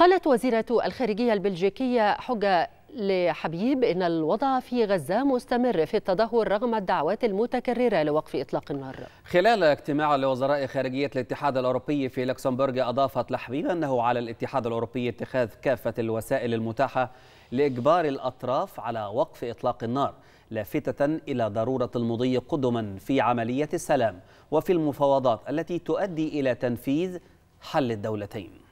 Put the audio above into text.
قالت وزيرة الخارجية البلجيكية حجة لحبيب إن الوضع في غزة مستمر في التدهور رغم الدعوات المتكررة لوقف إطلاق النار خلال اجتماع لوزراء خارجية الاتحاد الأوروبي في لوكسمبورغ أضافت لحبيب أنه على الاتحاد الأوروبي اتخاذ كافة الوسائل المتاحة لإجبار الأطراف على وقف إطلاق النار لافتة إلى ضرورة المضي قدما في عملية السلام وفي المفاوضات التي تؤدي إلى تنفيذ حل الدولتين